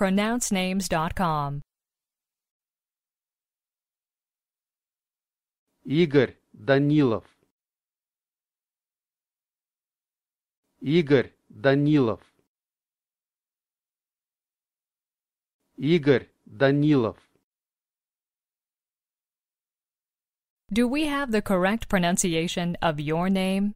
pronouncenames.com. Игорь Данилов. Игорь Данилов. Игорь Данилов. Do we have the correct pronunciation of your name?